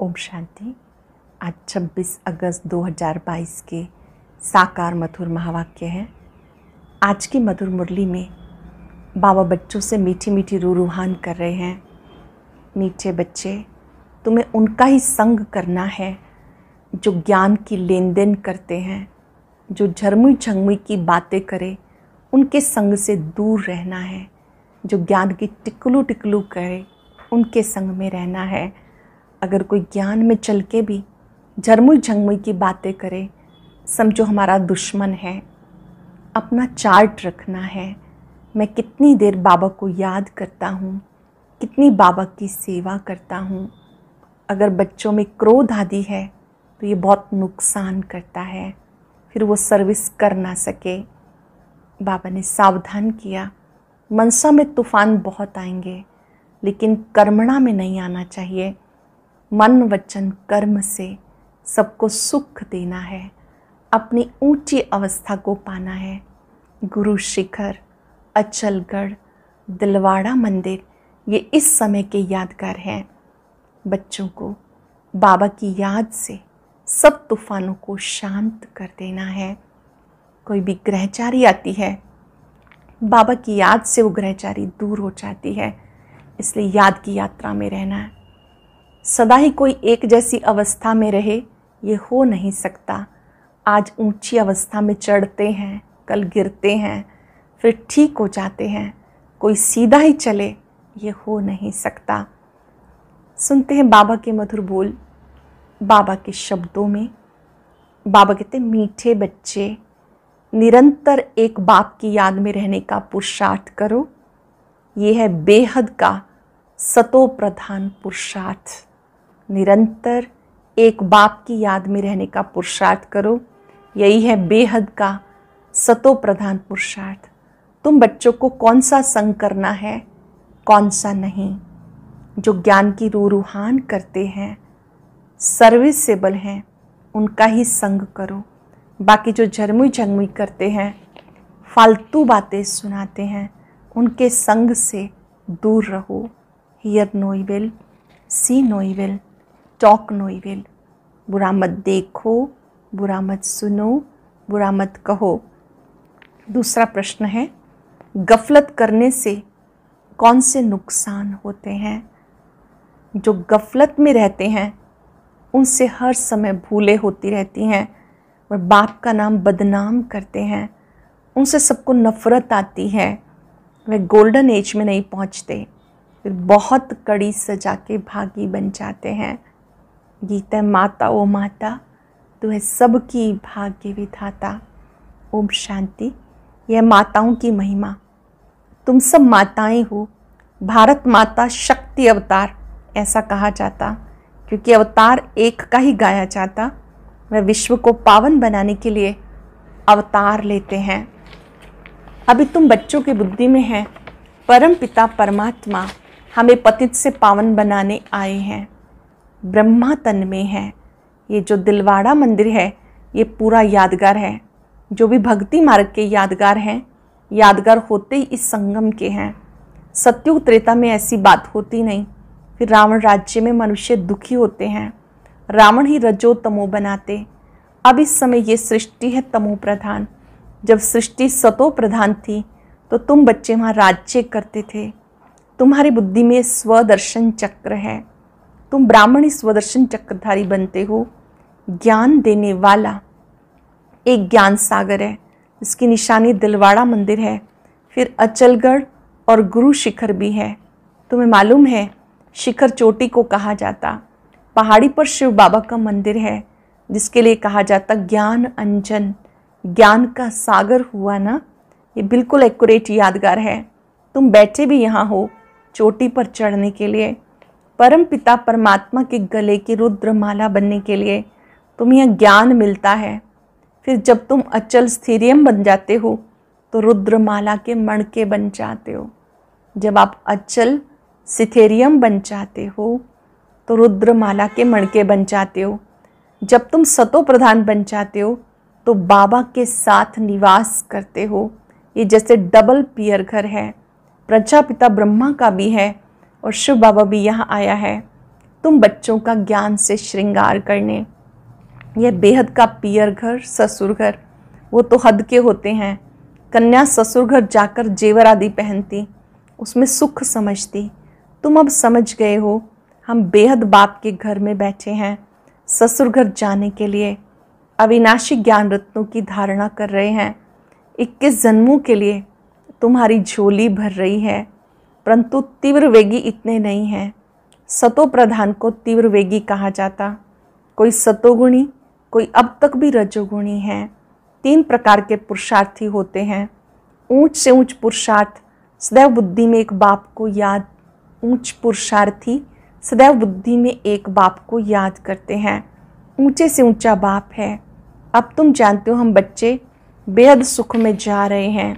ओम शांति आज 26 अगस्त 2022 के साकार मधुर महावाक्य है आज की मधुर मुरली में बाबा बच्चों से मीठी मीठी रू रूहान कर रहे हैं मीठे बच्चे तुम्हें उनका ही संग करना है जो ज्ञान की लेन देन करते हैं जो झरमुई झंगमुई की बातें करे उनके संग से दूर रहना है जो ज्ञान की टिकलू टिकलू करे उनके संग में रहना है अगर कोई ज्ञान में चल के भी झरमुल झंगमुई की बातें करे समझो हमारा दुश्मन है अपना चार्ट रखना है मैं कितनी देर बाबा को याद करता हूँ कितनी बाबा की सेवा करता हूँ अगर बच्चों में क्रोध आदि है तो ये बहुत नुकसान करता है फिर वो सर्विस कर ना सके बाबा ने सावधान किया मनसा में तूफ़ान बहुत आएंगे लेकिन कर्मणा में नहीं आना चाहिए मन वचन कर्म से सबको सुख देना है अपनी ऊंची अवस्था को पाना है गुरु शिखर अचलगढ़ दिलवाड़ा मंदिर ये इस समय के यादगार हैं बच्चों को बाबा की याद से सब तूफानों को शांत कर देना है कोई भी ग्रहचारी आती है बाबा की याद से वो ग्रहचारी दूर हो जाती है इसलिए याद की यात्रा में रहना है सदा ही कोई एक जैसी अवस्था में रहे ये हो नहीं सकता आज ऊंची अवस्था में चढ़ते हैं कल गिरते हैं फिर ठीक हो जाते हैं कोई सीधा ही चले ये हो नहीं सकता सुनते हैं बाबा के मधुर बोल बाबा के शब्दों में बाबा कहते मीठे बच्चे निरंतर एक बाप की याद में रहने का पुरुषार्थ करो ये है बेहद का सतो प्रधान पुरुषार्थ निरंतर एक बाप की याद में रहने का पुरुषार्थ करो यही है बेहद का सतो प्रधान पुरुषार्थ तुम बच्चों को कौन सा संग करना है कौन सा नहीं जो ज्ञान की रू रूहान करते हैं सर्विसेबल हैं उनका ही संग करो बाकी जो झरमुई झरमुई करते हैं फालतू बातें सुनाते हैं उनके संग से दूर रहो हियर नोई विल सी नोई विल टॉक नो इविल बुरा मत देखो बुरा मत सुनो बुरा मत कहो दूसरा प्रश्न है गफलत करने से कौन से नुकसान होते हैं जो गफलत में रहते हैं उनसे हर समय भूले होती रहती हैं और बाप का नाम बदनाम करते हैं उनसे सबको नफ़रत आती है वे गोल्डन एज में नहीं पहुंचते फिर बहुत कड़ी सजा के भागी बन जाते हैं गीत है माता ओ माता तू है सबकी भाग्य विधाता ओम शांति यह माताओं की महिमा तुम सब माताएं हो भारत माता शक्ति अवतार ऐसा कहा जाता क्योंकि अवतार एक का ही गाया जाता वह विश्व को पावन बनाने के लिए अवतार लेते हैं अभी तुम बच्चों की बुद्धि में हैं परम पिता परमात्मा हमें पतित से पावन बनाने आए हैं ब्रह्मा तन में है ये जो दिलवाड़ा मंदिर है ये पूरा यादगार है जो भी भक्ति मार्ग के यादगार हैं यादगार होते ही इस संगम के हैं सत्युग त्रेता में ऐसी बात होती नहीं फिर रावण राज्य में मनुष्य दुखी होते हैं रावण ही रजो तमो बनाते अब इस समय ये सृष्टि है तमो प्रधान जब सृष्टि सतो प्रधान थी तो तुम बच्चे वहाँ राज्य करते थे तुम्हारी बुद्धि में स्वदर्शन चक्र है तुम ब्राह्मण स्वदर्शन चक्रधारी बनते हो ज्ञान देने वाला एक ज्ञान सागर है इसकी निशानी दिलवाड़ा मंदिर है फिर अचलगढ़ और गुरु शिखर भी है तुम्हें मालूम है शिखर चोटी को कहा जाता पहाड़ी पर शिव बाबा का मंदिर है जिसके लिए कहा जाता ज्ञान अंजन ज्ञान का सागर हुआ ना ये बिल्कुल एक्यूरेट यादगार है तुम बैठे भी यहाँ हो चोटी पर चढ़ने के लिए परम पिता परमात्मा के गले की रुद्रमाला बनने के लिए तुम्हें ज्ञान मिलता है फिर जब तुम अचल स्थिरियम बन जाते हो तो रुद्रमाला के मणके बन जाते हो जब आप अचल सिथेरियम बन जाते हो तो रुद्रमाला के मणके बन जाते हो जब तुम सतो प्रधान बन जाते हो तो बाबा के साथ निवास करते हो ये जैसे डबल पियर घर है प्रजापिता ब्रह्मा का भी है और शिव बाबा भी यहाँ आया है तुम बच्चों का ज्ञान से श्रृंगार करने यह बेहद का पियर घर ससुर घर वो तो हद के होते हैं कन्या ससुर घर जाकर जेवर आदि पहनती उसमें सुख समझती तुम अब समझ गए हो हम बेहद बाप के घर में बैठे हैं ससुर घर जाने के लिए अविनाशी ज्ञान रत्नों की धारणा कर रहे हैं इक्कीस जन्मों के लिए तुम्हारी झोली भर रही है परंतु तीव्र वेगी इतने नहीं हैं सतो प्रधान को तीव्र वेगी कहा जाता कोई सतोगुणी कोई अब तक भी रजोगुणी है तीन प्रकार के पुरुषार्थी होते हैं ऊंच से ऊंच पुरुषार्थ सदैव बुद्धि में एक बाप को याद ऊंच पुरुषार्थी सदैव बुद्धि में एक बाप को याद करते हैं ऊंचे से ऊंचा बाप है अब तुम जानते हो हम बच्चे बेहद सुख में जा रहे हैं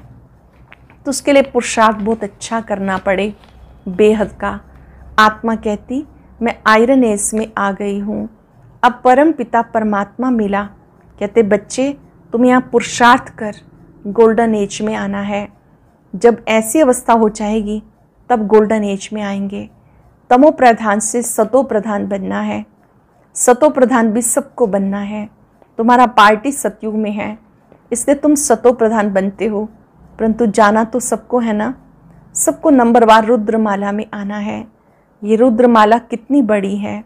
तो उसके लिए पुरुषार्थ बहुत अच्छा करना पड़े बेहद का आत्मा कहती मैं आयरन एज में आ गई हूँ अब परम पिता परमात्मा मिला कहते बच्चे तुम यहाँ पुरुषार्थ कर गोल्डन एज में आना है जब ऐसी अवस्था हो जाएगी तब गोल्डन एज में आएंगे तमो प्रधान से सतो प्रधान बनना है सतो प्रधान भी सबको बनना है तुम्हारा पार्टी सतयुग में है इसलिए तुम सतो प्रधान बनते हो परंतु जाना तो सबको है ना सबको नंबरवार रुद्रमाला में आना है ये रुद्रमाला कितनी बड़ी है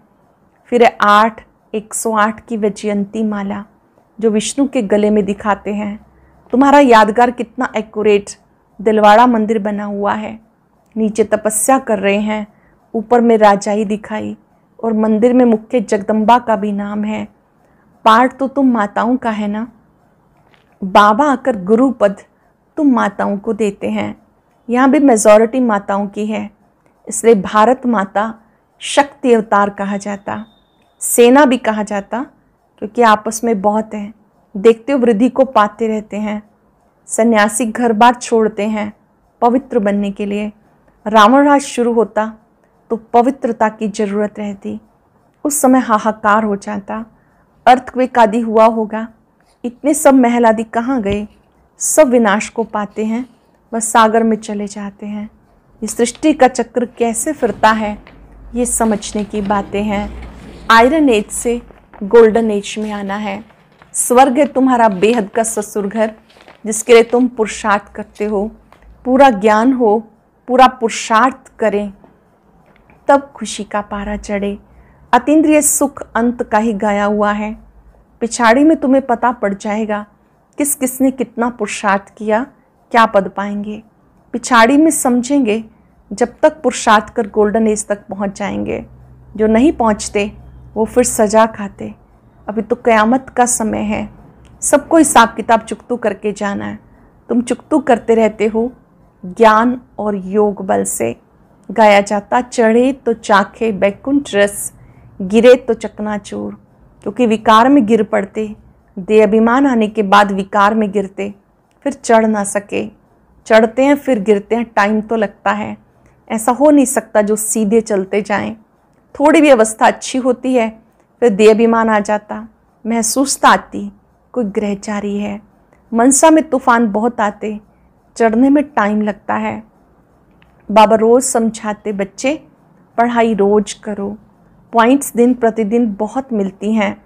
फिर आठ एक सौ आठ की वैजयंती माला जो विष्णु के गले में दिखाते हैं तुम्हारा यादगार कितना एक्यूरेट दिलवाड़ा मंदिर बना हुआ है नीचे तपस्या कर रहे हैं ऊपर में राजाई दिखाई और मंदिर में मुख्य जगदम्बा का भी नाम है पाठ तो तुम माताओं का है ना बाबा आकर गुरुपद तो माताओं को देते हैं यहाँ भी मेजोरिटी माताओं की है इसलिए भारत माता शक्ति अवतार कहा जाता सेना भी कहा जाता क्योंकि आपस में बहुत हैं देखते हो वृद्धि को पाते रहते हैं सन्यासी घर बार छोड़ते हैं पवित्र बनने के लिए रावण राज शुरू होता तो पवित्रता की ज़रूरत रहती उस समय हाहाकार हो जाता अर्थक्वेक आदि हुआ होगा इतने सब महल आदि कहाँ गए सब विनाश को पाते हैं वह सागर में चले जाते हैं ये सृष्टि का चक्र कैसे फिरता है ये समझने की बातें हैं आयरन एज से गोल्डन एज में आना है स्वर्ग है तुम्हारा बेहद का ससुरघर जिसके लिए तुम पुरुषार्थ करते हो पूरा ज्ञान हो पूरा पुरुषार्थ करें तब खुशी का पारा चढ़े अतीन्द्रिय सुख अंत का ही गाया हुआ है पिछाड़ी में तुम्हें पता पड़ जाएगा किस किस ने कितना पुरुषार्थ किया क्या पद पाएंगे पिछाड़ी में समझेंगे जब तक पुरुषार्थ कर गोल्डन एज तक पहुंच जाएंगे जो नहीं पहुंचते वो फिर सजा खाते अभी तो क़यामत का समय है सबको हिसाब किताब चुकतू करके जाना है तुम चुकतू करते रहते हो ज्ञान और योग बल से गाया जाता चढ़े तो चाखे बैकुंठ रस गिरे तो चकनाचूर क्योंकि विकार में गिर पड़ते दे अभिमान आने के बाद विकार में गिरते फिर चढ़ ना सके चढ़ते हैं फिर गिरते हैं टाइम तो लगता है ऐसा हो नहीं सकता जो सीधे चलते जाएं थोड़ी भी अवस्था अच्छी होती है फिर दे अभिमान आ जाता महसूसता तो आती कोई ग्रहचारी है मनसा में तूफान बहुत आते चढ़ने में टाइम लगता है बाबा रोज़ समझाते बच्चे पढ़ाई रोज करो पॉइंट्स दिन प्रतिदिन बहुत मिलती हैं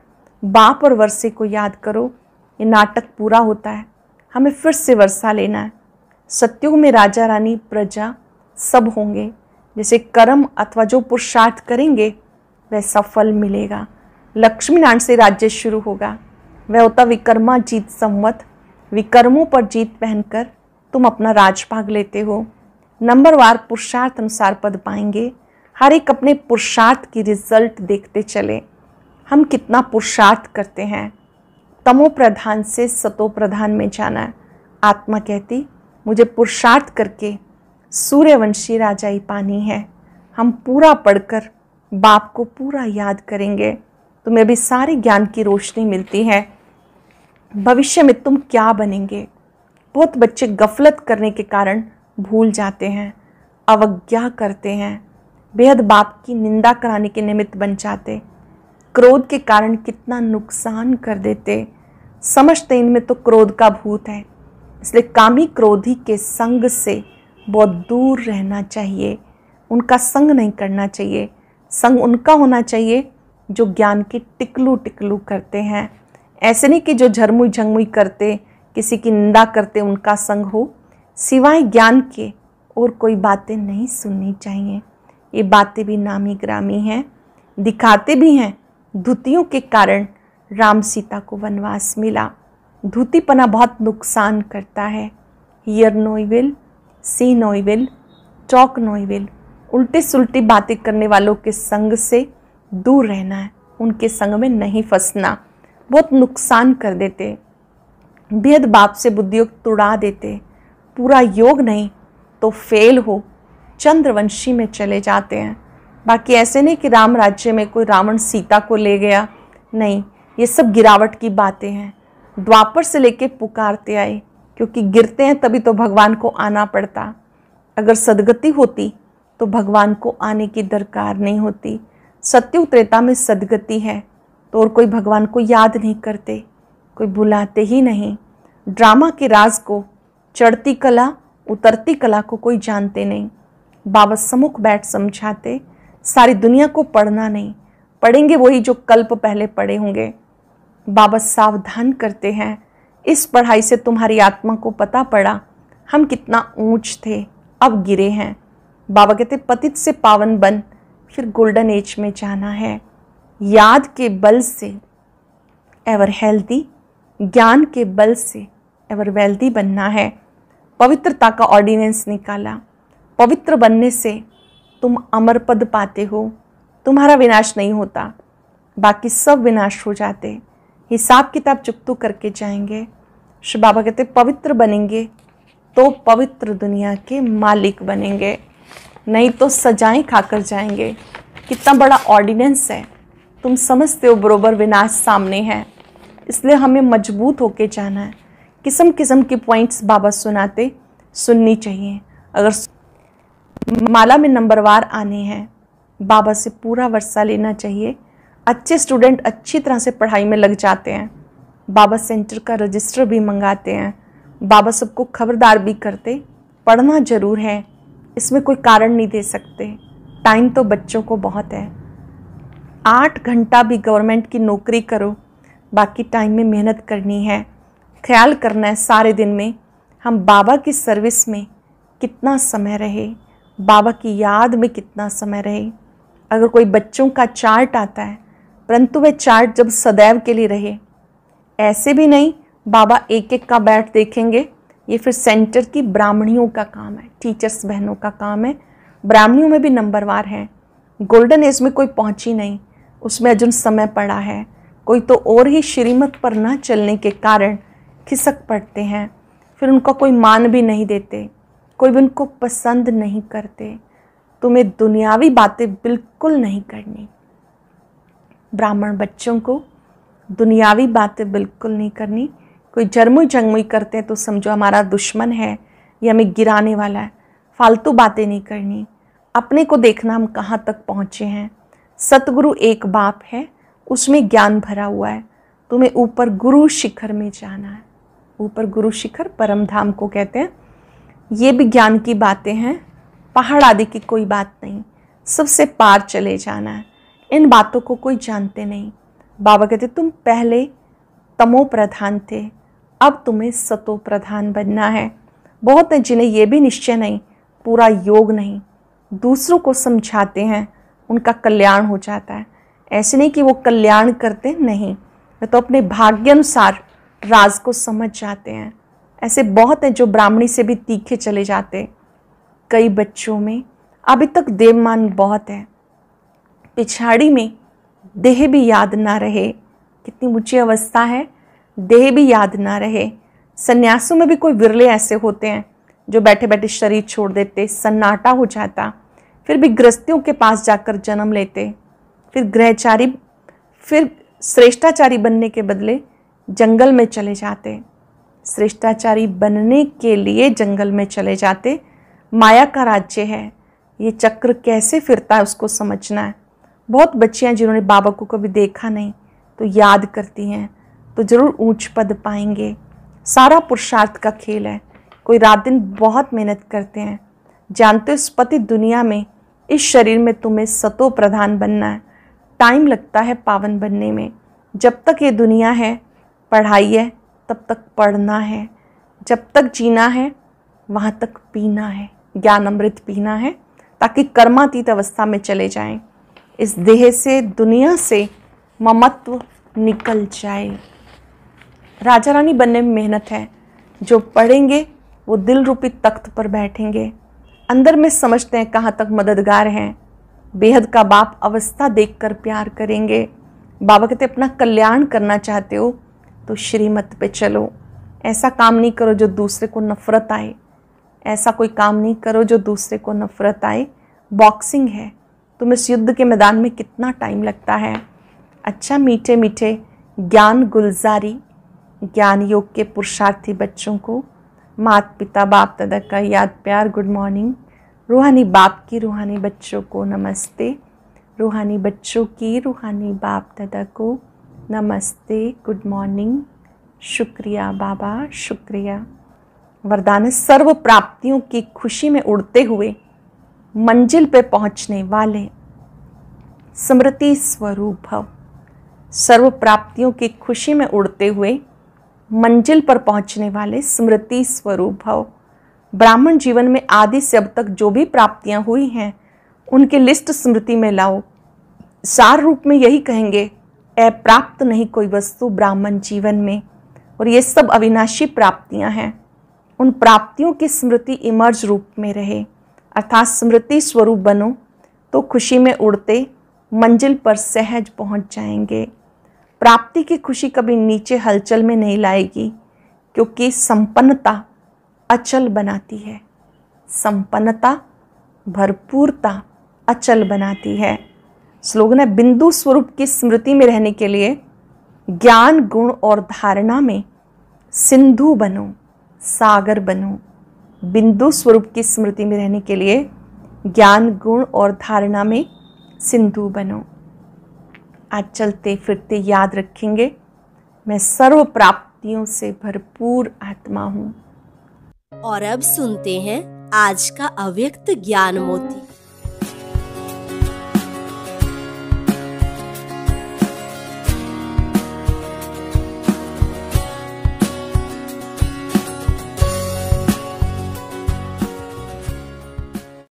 बाप और वर्षे को याद करो ये नाटक पूरा होता है हमें फिर से वर्षा लेना है सत्युग में राजा रानी प्रजा सब होंगे जैसे कर्म अथवा जो पुरुषार्थ करेंगे वह सफल मिलेगा लक्ष्मी नारायण से राज्य शुरू होगा वह होता विकर्मा जीत संवत विकर्मों पर जीत पहनकर तुम अपना राज भाग लेते हो नंबरवार पुरुषार्थ अनुसार पद पाएंगे हर एक अपने पुरुषार्थ की रिजल्ट देखते चले हम कितना पुरुषार्थ करते हैं तमो प्रधान से सतो प्रधान में जाना है आत्मा कहती मुझे पुरुषार्थ करके सूर्यवंशी राजाई पानी है हम पूरा पढ़कर बाप को पूरा याद करेंगे तुम्हें भी सारे ज्ञान की रोशनी मिलती है भविष्य में तुम क्या बनेंगे बहुत बच्चे गफलत करने के कारण भूल जाते हैं अवज्ञा करते हैं बेहद बाप की निंदा कराने के निमित्त बन जाते क्रोध के कारण कितना नुकसान कर देते समझते इनमें तो क्रोध का भूत है इसलिए कामी क्रोधी के संग से बहुत दूर रहना चाहिए उनका संग नहीं करना चाहिए संग उनका होना चाहिए जो ज्ञान के टिकलू टिकलू करते हैं ऐसे नहीं कि जो झरमुई झंगमुई करते किसी की निंदा करते उनका संग हो सिवाय ज्ञान के और कोई बातें नहीं सुननी चाहिए ये बातें भी नामी ग्रामी हैं दिखाते भी हैं धुतियों के कारण राम सीता को वनवास मिला धुतीपना बहुत नुकसान करता है हियर नोइविल सी नोइविल चौक नोइविल उल्टी सुलटी बातें करने वालों के संग से दूर रहना है उनके संग में नहीं फंसना बहुत नुकसान कर देते बेहद बाप से बुद्धियोग तुड़ा देते पूरा योग नहीं तो फेल हो चंद्रवंशी में चले जाते हैं बाकी ऐसे नहीं कि राम राज्य में कोई रावण सीता को ले गया नहीं ये सब गिरावट की बातें हैं द्वापर से लेके पुकारते आए क्योंकि गिरते हैं तभी तो भगवान को आना पड़ता अगर सदगति होती तो भगवान को आने की दरकार नहीं होती सत्यु त्रेता में सदगति है तो और कोई भगवान को याद नहीं करते कोई बुलाते ही नहीं ड्रामा के राज को चढ़ती कला उतरती कला को कोई जानते नहीं बाबा समुख बैठ समझाते सारी दुनिया को पढ़ना नहीं पढ़ेंगे वही जो कल्प पहले पढ़े होंगे बाबा सावधान करते हैं इस पढ़ाई से तुम्हारी आत्मा को पता पड़ा हम कितना ऊंच थे अब गिरे हैं बाबा कहते पतित से पावन बन फिर गोल्डन एज में जाना है याद के बल से एवर हेल्दी ज्ञान के बल से एवर वेल्दी बनना है पवित्रता का ऑर्डिनेंस निकाला पवित्र बनने से तुम अमर पद पाते हो तुम्हारा विनाश नहीं होता बाकी सब विनाश हो जाते हिसाब किताब चुकतू करके जाएंगे श्री बाबा कहते पवित्र बनेंगे तो पवित्र दुनिया के मालिक बनेंगे नहीं तो सजाएं खाकर जाएंगे कितना बड़ा ऑर्डिनेंस है तुम समझते हो बरोबर विनाश सामने है इसलिए हमें मजबूत होके जाना है किस्म किस्म के पॉइंट्स बाबा सुनाते सुननी चाहिए अगर माला में नंबरवार आने हैं बाबा से पूरा वर्षा लेना चाहिए अच्छे स्टूडेंट अच्छी तरह से पढ़ाई में लग जाते हैं बाबा सेंटर का रजिस्टर भी मंगाते हैं बाबा सबको खबरदार भी करते पढ़ना ज़रूर है इसमें कोई कारण नहीं दे सकते टाइम तो बच्चों को बहुत है आठ घंटा भी गवर्नमेंट की नौकरी करो बाकी टाइम में मेहनत करनी है ख्याल करना है सारे दिन में हम बाबा की सर्विस में कितना समय रहे बाबा की याद में कितना समय रहे अगर कोई बच्चों का चार्ट आता है परंतु वह चार्ट जब सदैव के लिए रहे ऐसे भी नहीं बाबा एक एक का बैठ देखेंगे ये फिर सेंटर की ब्राह्मणियों का काम है टीचर्स बहनों का काम है ब्राह्मणियों में भी नंबरवार हैं गोल्डन एज में कोई पहुंची नहीं उसमें अर्जुन समय पड़ा है कोई तो और ही श्रीमत पर ना चलने के कारण खिसक पड़ते हैं फिर उनका कोई मान भी नहीं देते कोई भी उनको पसंद नहीं करते तुम्हें तो दुनियावी बातें बिल्कुल नहीं करनी ब्राह्मण बच्चों को दुनियावी बातें बिल्कुल नहीं करनी कोई जरमुई जंगमुई करते हैं तो समझो हमारा दुश्मन है या हमें गिराने वाला है फालतू बातें नहीं करनी अपने को देखना हम कहाँ तक पहुँचे हैं सतगुरु एक बाप है उसमें ज्ञान भरा हुआ है तुम्हें तो ऊपर गुरु शिखर में जाना है ऊपर गुरु शिखर परम धाम को कहते हैं ये भी ज्ञान की बातें हैं पहाड़ आदि की कोई बात नहीं सबसे पार चले जाना है इन बातों को कोई जानते नहीं बाबा कहते तुम पहले तमो प्रधान थे अब तुम्हें सतो प्रधान बनना है बहुत हैं जिन्हें ये भी निश्चय नहीं पूरा योग नहीं दूसरों को समझाते हैं उनका कल्याण हो जाता है ऐसे नहीं कि वो कल्याण करते नहीं वे तो अपने भाग्य अनुसार राज को समझ जाते हैं ऐसे बहुत हैं जो ब्राह्मणी से भी तीखे चले जाते कई बच्चों में अभी तक देवमान बहुत है पिछाड़ी में देह भी याद ना रहे कितनी ऊँची अवस्था है देह भी याद ना रहे सन्यासों में भी कोई विरले ऐसे होते हैं जो बैठे बैठे शरीर छोड़ देते सन्नाटा हो जाता फिर भी गृहस्थियों के पास जाकर जन्म लेते फिर ग्रहचारी फिर श्रेष्ठाचारी बनने के बदले जंगल में चले जाते श्रेष्ठाचारी बनने के लिए जंगल में चले जाते माया का राज्य है ये चक्र कैसे फिरता है उसको समझना है बहुत बच्चियाँ जिन्होंने बाबा को कभी देखा नहीं तो याद करती हैं तो ज़रूर ऊंच पद पाएंगे सारा पुरुषार्थ का खेल है कोई रात दिन बहुत मेहनत करते हैं जानते हो पति दुनिया में इस शरीर में तुम्हें सतो प्रधान बनना है टाइम लगता है पावन बनने में जब तक ये दुनिया है पढ़ाई है तब तक पढ़ना है जब तक जीना है वहाँ तक पीना है ज्ञान अमृत पीना है ताकि कर्मातीत अवस्था में चले जाएं इस देह से दुनिया से ममत्व निकल जाए राजा रानी बनने में मेहनत है जो पढ़ेंगे वो दिल रूपी तख्त पर बैठेंगे अंदर में समझते हैं कहाँ तक मददगार हैं बेहद का बाप अवस्था देखकर प्यार करेंगे बाबा कहते अपना कल्याण करना चाहते हो तो श्रीमत पे चलो ऐसा काम नहीं करो जो दूसरे को नफ़रत आए ऐसा कोई काम नहीं करो जो दूसरे को नफ़रत आए बॉक्सिंग है तुम इस युद्ध के मैदान में कितना टाइम लगता है अच्छा मीठे मीठे ज्ञान गुलजारी ज्ञान योग के पुरुषार्थी बच्चों को मात पिता बाप दादा का याद प्यार गुड मॉर्निंग रूहानी बाप की रूहानी बच्चों को नमस्ते रूहानी बच्चों की रूहानी बाप दादा को नमस्ते गुड मॉर्निंग शुक्रिया बाबा शुक्रिया वरदान सर्व प्राप्तियों की खुशी में उड़ते हुए मंजिल पे पहुंचने वाले स्मृति स्वरूप भव सर्व प्राप्तियों की खुशी में उड़ते हुए मंजिल पर पहुंचने वाले स्मृति स्वरूप भव ब्राह्मण जीवन में आदि से अब तक जो भी प्राप्तियां हुई हैं उनकी लिस्ट स्मृति में लाओ सार रूप में यही कहेंगे अप्राप्त नहीं कोई वस्तु ब्राह्मण जीवन में और ये सब अविनाशी प्राप्तियां हैं उन प्राप्तियों की स्मृति इमर्ज रूप में रहे अर्थात स्मृति स्वरूप बनो तो खुशी में उड़ते मंजिल पर सहज पहुंच जाएंगे प्राप्ति की खुशी कभी नीचे हलचल में नहीं लाएगी क्योंकि संपन्नता अचल बनाती है संपन्नता भरपूरता अचल बनाती है स्लोगन है बिंदु स्वरूप की स्मृति में रहने के लिए ज्ञान गुण और धारणा में सिंधु बनो सागर बनो बिंदु स्वरूप की स्मृति में रहने के लिए ज्ञान गुण और धारणा में सिंधु बनो आज चलते फिरते याद रखेंगे मैं सर्व प्राप्तियों से भरपूर आत्मा हूँ और अब सुनते हैं आज का अव्यक्त ज्ञान मोती